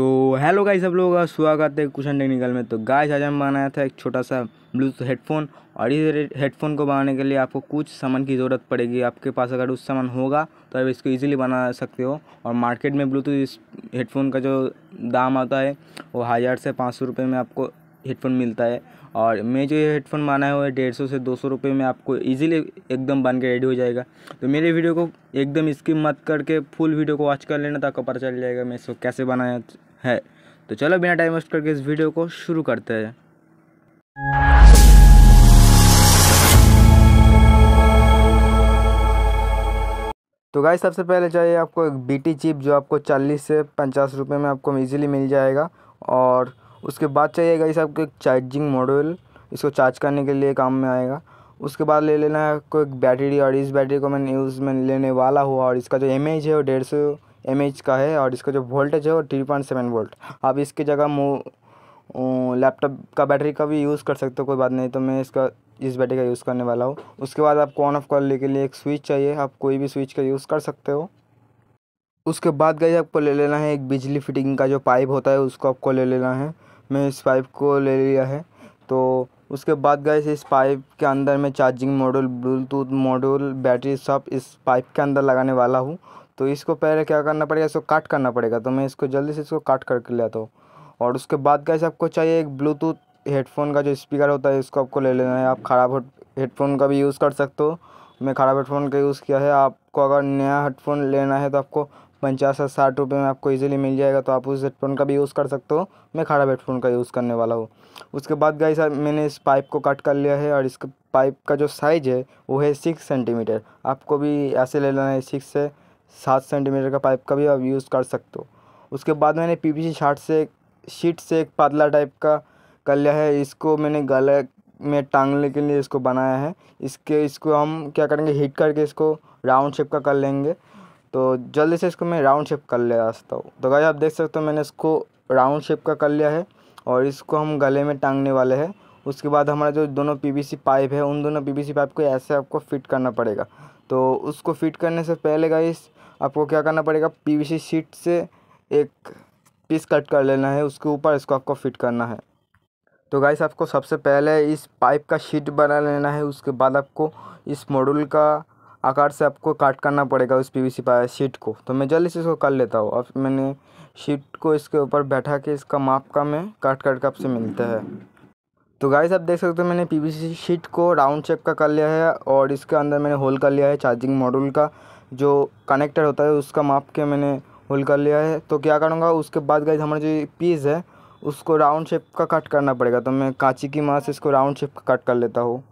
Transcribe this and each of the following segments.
तो hello guys सब लोगों का स्वागत है कुशन टेक्निकल में तो गाइस आज हम बनाया था एक छोटा सा ब्लूटूथ हेडफोन और इस हेडफोन को बनाने के लिए आपको कुछ सामान की ज़रूरत पड़ेगी आपके पास अगर उस सामान होगा तो आप इसको इजीली बना सकते हो और मार्केट में ब्लूटूथ इस हेडफोन का जो दाम आता है वो हज़ार से पाँच सौ रुपये में आपको हेडफोन मिलता है और मैं जो ये हेडफोन हुआ है डेढ़ सौ से दो सौ रुपये में आपको इजीली एकदम बन के रेडी हो जाएगा तो मेरे वीडियो को एकदम स्किप मत करके फुल वीडियो को वॉच कर लेना तो आपको पता चल जाएगा मैं इसको कैसे बनाया है तो चलो बिना टाइम वेस्ट करके इस वीडियो को शुरू करते हैं तो गाइस सबसे पहले चाहिए आपको एक बीटी चिप जो आपको 40 से 50 रुपए में आपको इजीली मिल जाएगा और उसके बाद चाहिए गाइस आपको एक चार्जिंग मॉड्यूल इसको चार्ज करने के लिए काम में आएगा उसके बाद ले लेना है आपको एक बैटरी और इस बैटरी को मैं यूज़ में लेने वाला हुआ और इसका जो एम है वो डेढ़ सौ एम एच का है और इसका जो वोल्टेज है वो थ्री पॉइंट सेवन वोल्ट आप इसकी जगह मो लैपटॉप का बैटरी का भी यूज़ कर सकते हो कोई बात नहीं तो मैं इसका इस बैटरी का यूज़ करने वाला हूँ उसके बाद आपको ऑन ऑफ करने के लिए एक स्विच चाहिए आप कोई भी स्विच का यूज़ कर सकते हो उसके बाद गई आपको ले लेना है एक बिजली फिटिंग का जो पाइप होता है उसको आपको ले लेना है मैं इस पाइप को ले लिया है तो उसके बाद गए इस पाइप के अंदर मैं charging module bluetooth module battery सब इस पाइप के अंदर लगाने वाला हूँ तो इसको पहले क्या करना पड़ेगा इसको काट करना पड़ेगा तो मैं इसको जल्दी से इसको काट करके ले आता हूँ और उसके बाद कैसे आपको चाहिए एक ब्लूटूथ हेडफोन का जो स्पीकर होता है इसको आपको ले लेना है आप ख़राब हेडफोन का भी यूज़ कर सकते हो मैं ख़राब हेडफोन का यूज़ किया है आपको अगर नया हेडफोन लेना है तो आपको पचास से साठ रुपये में आपको इजीली मिल जाएगा तो आप उस हेडफोन का भी यूज़ कर सकते हो मैं खराब हेडफोन का यूज़ करने वाला हूँ उसके बाद गाइस मैंने इस पाइप को कट कर लिया है और इस पाइप का जो साइज़ है वो है सिक्स सेंटीमीटर आपको भी ऐसे ले लेना है सिक्स से सात सेंटीमीटर का पाइप का भी आप यूज़ कर सकते हो उसके बाद मैंने पी पी से शीट से एक पतला टाइप का कर लिया है इसको मैंने गले में टांगने के लिए इसको बनाया है इसके इसको हम क्या करेंगे हीट करके इसको राउंड शेप का कर लेंगे तो जल्दी से इसको मैं राउंड शेप कर ले आता हूँ तो गाय आप देख सकते हो मैंने इसको राउंड शेप का कर लिया है और इसको हम गले में टांगने वाले हैं उसके बाद हमारा जो दोनों पीवीसी पाइप है उन दोनों पीवीसी पाइप को ऐसे आपको फिट करना पड़ेगा तो उसको फिट करने से पहले गाइस आपको क्या करना पड़ेगा पीवीसी शीट से एक पीस कट कर लेना है उसके ऊपर इसको आपको फिट करना है तो गाइस आपको सबसे पहले इस पाइप का शीट बना लेना है उसके बाद आपको इस मॉडल का आकार से आपको काट करना पड़ेगा उस पीवीसी पाइप शीट को तो मैं जल्दी से इसको कर लेता हूँ अब मैंने शीट को इसके ऊपर बैठा के इसका माप का मैं काट काट के आपसे मिलता है तो गाइस आप देख सकते हो मैंने पीवीसी शीट को राउंड शेप का कर लिया है और इसके अंदर मैंने होल कर लिया है चार्जिंग मॉड्यूल का जो कनेक्टर होता है उसका माप के मैंने होल कर लिया है तो क्या करूँगा उसके बाद गाइस हमारा जो पीस है उसको राउंड शेप का कट करना पड़ेगा तो मैं कांची की माँ से इसको राउंड शेप का कट कर लेता हूँ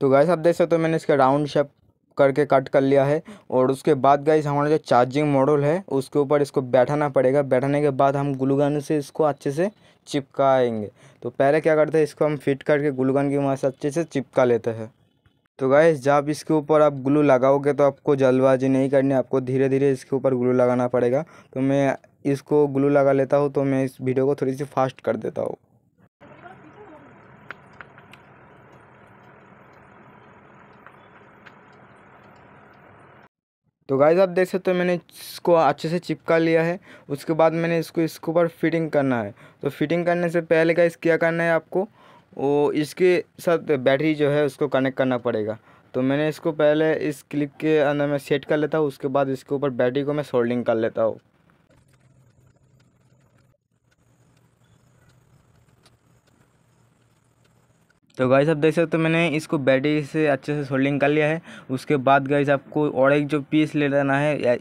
तो गाइस आप देख सकते हो मैंने इसका राउंड शेप करके कट कर लिया है और उसके बाद गाइस हमारा जो चार्जिंग मॉडल है उसके ऊपर इसको बैठाना पड़ेगा बैठाने के बाद हम ग्लूगन से इसको अच्छे से चिपकाएंगे तो पहले क्या करते हैं इसको हम फिट करके ग्लूगन की मदद से अच्छे से चिपका लेते हैं तो गाइस जब इसके ऊपर आप ग्लू लगाओगे तो आपको जल्दबाजी नहीं करनी आपको धीरे धीरे इसके ऊपर ग्लू लगाना पड़ेगा तो मैं इसको ग्लू लगा लेता हूँ तो मैं इस वीडियो को थोड़ी सी फास्ट कर देता हूँ तो गाइज आप देख सकते हो मैंने इसको अच्छे से चिपका लिया है उसके बाद मैंने इसको इसके ऊपर फिटिंग करना है तो फिटिंग करने से पहले इस क्या करना है आपको वो इसके साथ बैटरी जो है उसको कनेक्ट करना पड़ेगा तो मैंने इसको पहले इस क्लिप के अंदर मैं सेट कर लेता हूँ उसके बाद इसके ऊपर बैटरी को मैं सोल्डिंग कर लेता हूँ तो गाइस आप देख सकते हो मैंने इसको बैटरी से अच्छे से सोल्डिंग कर लिया है उसके बाद गाइस आपको और एक जो पीस ले लेना है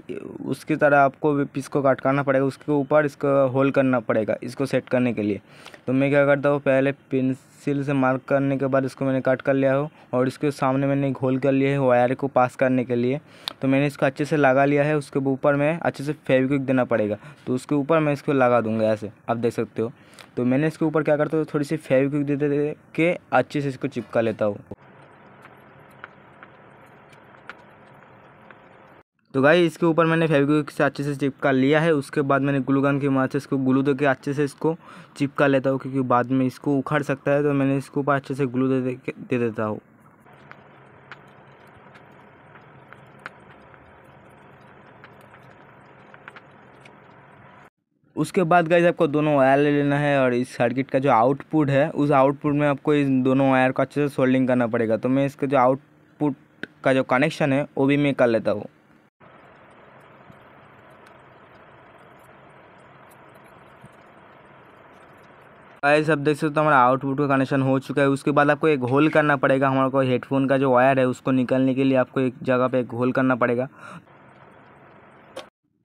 उसकी तरह आपको पीस को करना पड़ेगा उसके ऊपर इसको होल करना पड़ेगा इसको सेट करने के लिए तो मैं क्या करता हूँ पहले पेंसिल से मार्क करने के बाद इसको मैंने काट कर लिया हो और इसके सामने मैंने एक होल कर लिया है वायर को पास करने के लिए तो मैंने इसको अच्छे से लगा लिया है उसके ऊपर मैं अच्छे से फेविक्विक देना पड़ेगा तो उसके ऊपर मैं इसको लगा दूँगा ऐसे आप देख सकते हो तो मैंने इसके ऊपर क्या करता हूँ थोड़ी सी फेविक्विक दे दे के अच्छे से इसको चिपका लेता हूँ तो गाई इसके ऊपर मैंने फेविक्विक से अच्छे से चिपका लिया है उसके बाद मैंने ग्लूगन की मदद से इसको ग्लू दे के अच्छे से इसको चिपका लेता हूँ क्योंकि बाद में इसको उखाड़ सकता है तो मैंने इसके ऊपर अच्छे से ग्लू दे दे देता हूँ उसके बाद गाइज आपको दोनों वायर ले लेना है और इस सर्किट का जो आउटपुट है उस आउटपुट में आपको इन दोनों वायर को अच्छे से सोल्डिंग करना पड़ेगा तो मैं इसका जो आउटपुट का जो कनेक्शन है वो भी मैं कर लेता हूँ गाइस आप देख सकते हो हमारा आउटपुट का कनेक्शन हो चुका है उसके बाद आपको एक होल करना पड़ेगा हमारे को हेडफोन का जो वायर है उसको निकलने के लिए आपको एक जगह पे एक होल करना पड़ेगा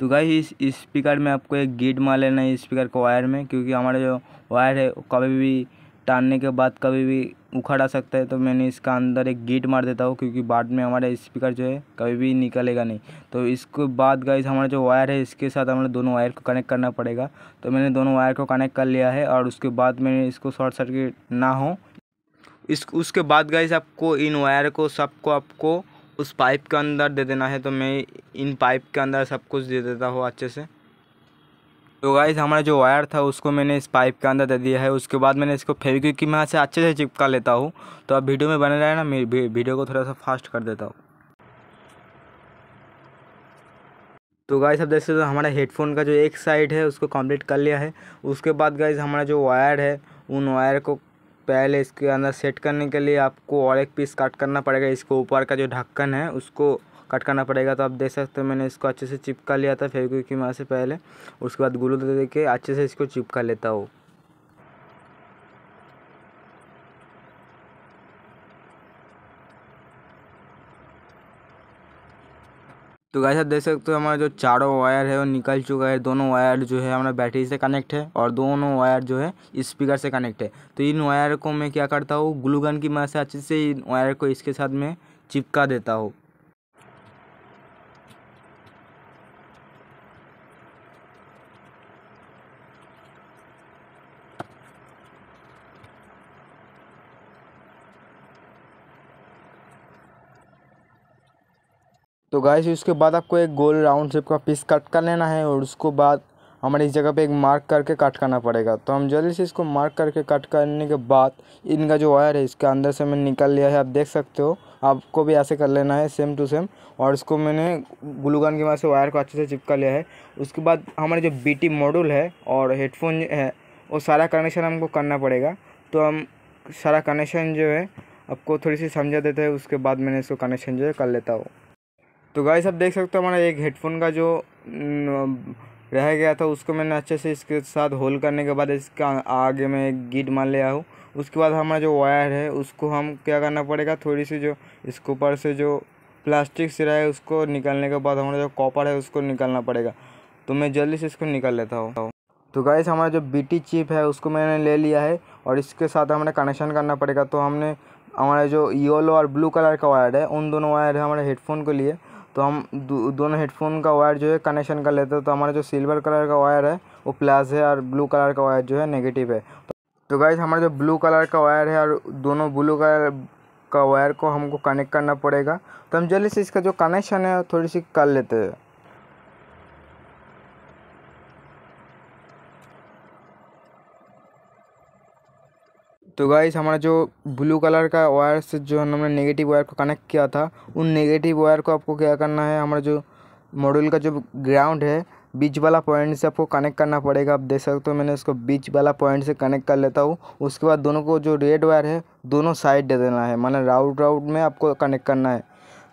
तो गाई इस स्पीकर में आपको एक गेट मार लेना है स्पीकर को वायर में क्योंकि हमारा जो वायर है कभी भी टालने के बाद कभी भी उखड़ आ सकता है तो मैंने इसका अंदर एक गेट मार देता हूँ क्योंकि बाद में हमारा स्पीकर जो है कभी भी निकलेगा नहीं तो इसके बाद गाइस हमारा जो वायर है इसके साथ हमारे दोनों वायर को कनेक्ट करना पड़ेगा तो मैंने दोनों वायर को कनेक्ट कर लिया है और उसके बाद मैंने इसको शॉर्ट सर्किट ना हो इस उसके बाद गाइस आपको इन वायर को सबको आपको उस पाइप के अंदर दे देना है तो मैं इन पाइप के अंदर सब कुछ दे देता हूँ अच्छे से तो गाइज हमारा जो वायर था उसको मैंने इस पाइप के अंदर दे दिया है उसके बाद मैंने इसको फेविक्विक की मैं से अच्छे से चिपका लेता हूँ तो अब वीडियो में बने रहे ना मैं वीडियो को थोड़ा सा फास्ट कर देता हूँ तो गाइस अब देख सकते हो तो हमारा हेडफोन का जो एक साइड है उसको कंप्लीट कर लिया है उसके बाद गाइज हमारा जो वायर है उन वायर को पहले इसके अंदर सेट करने के लिए आपको और एक पीस कट करना पड़ेगा इसको ऊपर का जो ढक्कन है उसको कट करना पड़ेगा तो आप देख सकते हो मैंने इसको अच्छे से चिपका लिया था फेविक्विक की माँ से पहले उसके बाद ग्लू दे के अच्छे से इसको चिपका लेता हूँ तो गाइस आप देख सकते हो हमारा जो चारों वायर है वो निकल चुका है दोनों वायर जो है हमारा बैटरी से कनेक्ट है और दोनों वायर जो है स्पीकर से कनेक्ट है तो इन वायर को मैं क्या करता हूँ ग्लूगन की मदद से अच्छे से इन वायर को इसके साथ में चिपका देता हूँ तो गाइस उसके बाद आपको एक गोल राउंड शेप का पीस कट कर लेना है और उसको बाद हमारे इस जगह पे एक मार्क करके कट करना पड़ेगा तो हम जल्दी से इसको मार्क करके कट करने के बाद इनका जो वायर है इसके अंदर से मैंने निकाल लिया है आप देख सकते हो आपको भी ऐसे कर लेना है सेम टू सेम और इसको मैंने ग्लूगन के वहाँ से वायर को अच्छे से चिपका लिया है उसके बाद हमारे जो टी मॉड्यूल है और हेडफोन है वो सारा कनेक्शन हमको करना पड़ेगा तो हम सारा कनेक्शन जो है आपको थोड़ी सी समझा देते हैं उसके बाद मैंने इसको कनेक्शन जो है कर लेता हूँ तो गाइस आप देख सकते हो हमारा एक हेडफोन का जो रह गया था उसको मैंने अच्छे से इसके साथ होल करने के बाद इसका आगे मैं एक गिट मान लिया हूँ उसके बाद हमारा जो वायर है उसको हम क्या करना पड़ेगा थोड़ी सी जो इसके ऊपर से जो प्लास्टिक सिरा है उसको निकालने के बाद हमारा जो कॉपर है उसको निकालना पड़ेगा तो मैं जल्दी से इसको निकाल लेता हूँ तो गाइस हमारा जो बीटी चिप है उसको मैंने ले लिया है और इसके साथ हमें कनेक्शन करना पड़ेगा तो हमने हमारा जो येलो और ब्लू कलर का वायर है उन दोनों वायर है हमारे हेडफोन के लिए तो हम दो, दोनों हेडफोन का वायर जो है कनेक्शन कर लेते हैं तो हमारा जो सिल्वर कलर का वायर है वो प्लस है और ब्लू कलर का वायर जो है नेगेटिव है तो, तो गाइज हमारा जो ब्लू कलर का वायर है और दोनों ब्लू कलर का वायर को हमको कनेक्ट करना पड़ेगा तो हम जल्दी से इसका जो कनेक्शन है थोड़ी सी कर लेते हैं तो गाइस हमारा जो ब्लू कलर का वायर से जो हमने नेगेटिव वायर को कनेक्ट किया था उन नेगेटिव वायर को आपको क्या करना है हमारा जो मॉड्यूल का जो ग्राउंड है बीच वाला पॉइंट से आपको कनेक्ट करना पड़ेगा आप देख सकते हो मैंने उसको बीच वाला पॉइंट से कनेक्ट कर लेता हूँ उसके बाद दोनों को जो रेड वायर है दोनों साइड दे देना है माना राउट राउट में आपको कनेक्ट करना है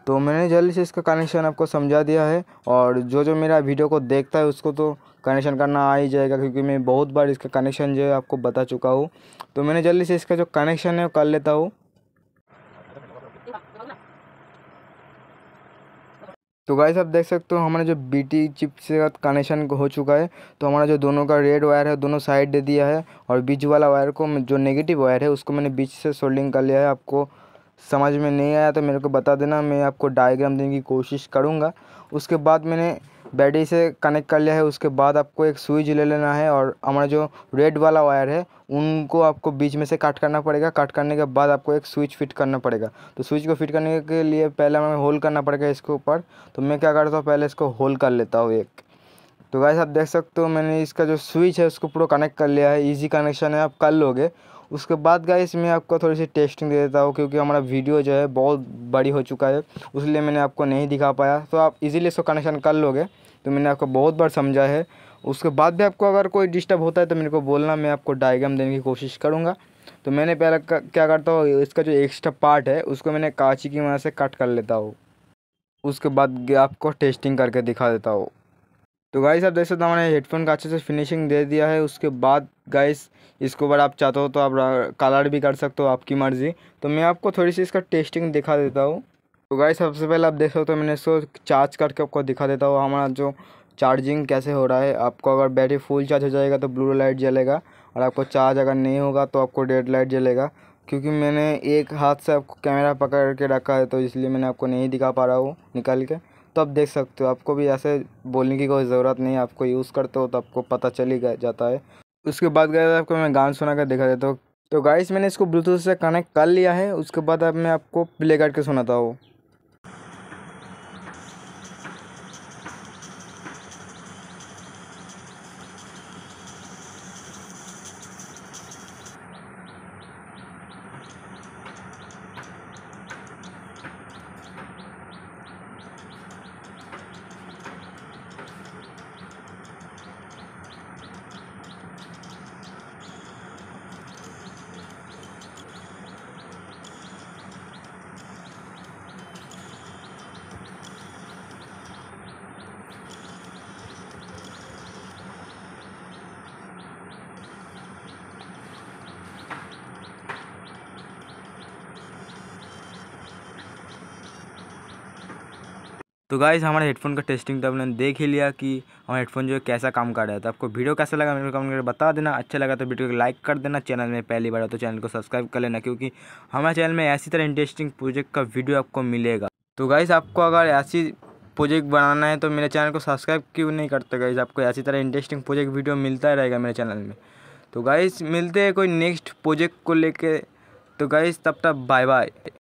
तो मैंने जल्दी से इसका कनेक्शन आपको समझा दिया है और जो जो मेरा वीडियो को देखता है उसको तो कनेक्शन करना आ ही जाएगा क्योंकि मैं बहुत बार इसका कनेक्शन जो है आपको बता चुका हूँ तो मैंने जल्दी से इसका जो कनेक्शन है वो कर लेता हूँ तो गाइस आप देख सकते हो हमारा जो बी टी चिप से कनेक्शन हो चुका है तो हमारा जो दोनों का रेड वायर है दोनों साइड दे दिया है और बीच वाला वायर को जो नेगेटिव वायर है उसको मैंने बीच से सोल्डिंग कर लिया है आपको समझ में नहीं आया तो मेरे को बता देना मैं आपको डायग्राम देने की कोशिश करूँगा उसके बाद मैंने बैटरी से कनेक्ट कर लिया है उसके बाद आपको एक स्विच ले लेना है और हमारा जो रेड वाला वायर है उनको आपको बीच में से काट करना पड़ेगा काट करने के बाद आपको एक स्विच फिट करना पड़ेगा तो स्विच को फिट करने के लिए पहले हमें होल करना पड़ेगा इसके ऊपर तो मैं क्या करता हूँ पहले इसको होल कर लेता हूँ एक तो गाइस आप देख सकते हो मैंने इसका जो स्विच है उसको पूरा कनेक्ट कर लिया है इजी कनेक्शन है आप कर लोगे उसके बाद गाइस मैं आपको थोड़ी सी टेस्टिंग दे देता हूँ क्योंकि हमारा वीडियो जो है बहुत बड़ी हो चुका है उसलिए मैंने आपको नहीं दिखा पाया तो आप इजीली इसको कनेक्शन कर लोगे तो मैंने आपको बहुत बार समझा है उसके बाद भी आपको अगर कोई डिस्टर्ब होता है तो मेरे को बोलना मैं आपको डायग्राम देने की कोशिश करूँगा तो मैंने पहले क्या करता हूँ इसका जो एक्स्ट्रा पार्ट है उसको मैंने कांची की वजह से कट कर लेता हूँ उसके बाद आपको टेस्टिंग करके दिखा देता हूँ तो गाइस आप देख सकते हो हमारे हेडफोन का अच्छे से फिनिशिंग दे दिया है उसके बाद गाइस इसको अगर आप चाहते हो तो आप कलर भी कर सकते हो आपकी मर्ज़ी तो मैं आपको थोड़ी सी इसका टेस्टिंग दिखा देता हूँ तो गाइस सबसे पहले आप देख सकते हो तो मैंने इसको चार्ज करके आपको दिखा देता हूँ हमारा जो चार्जिंग कैसे हो रहा है आपको अगर बैटरी फुल चार्ज हो जाएगा तो ब्लू लाइट जलेगा और आपको चार्ज अगर नहीं होगा तो आपको रेड लाइट जलेगा क्योंकि मैंने एक हाथ से आपको कैमरा पकड़ के रखा है तो इसलिए मैंने आपको नहीं दिखा पा रहा हूँ निकाल के तो आप देख सकते हो आपको भी ऐसे बोलने की कोई ज़रूरत नहीं है आपको यूज़ करते हो तो आपको पता चल ही जाता है उसके बाद गए आपको मैं गान सुना कर दिखा देता हूँ तो गाइस मैंने इसको ब्लूटूथ से कनेक्ट कर लिया है उसके बाद अब मैं आपको प्ले करके सुनाता हूँ तो गाइज हमारे हेडफोन का टेस्टिंग तो आपने देख ही लिया कि हमारा हेडफोन जो है कैसा काम कर रहा है तो आपको वीडियो कैसा लगा मेरे को कमेंट करके बता देना अच्छा लगा तो वीडियो को लाइक कर देना चैनल में पहली बार हो तो चैनल को सब्सक्राइब कर लेना क्योंकि हमारे चैनल में ऐसी तरह इंटरेस्टिंग प्रोजेक्ट का वीडियो आपको मिलेगा तो गाइज आपको अगर ऐसी प्रोजेक्ट बनाना है तो मेरे चैनल को सब्सक्राइब क्यों नहीं करते गाइज आपको ऐसी तरह इंटरेस्टिंग प्रोजेक्ट वीडियो मिलता रहेगा मेरे चैनल में तो गाइज मिलते हैं कोई नेक्स्ट प्रोजेक्ट को लेकर तो गाइज तब तक बाय बाय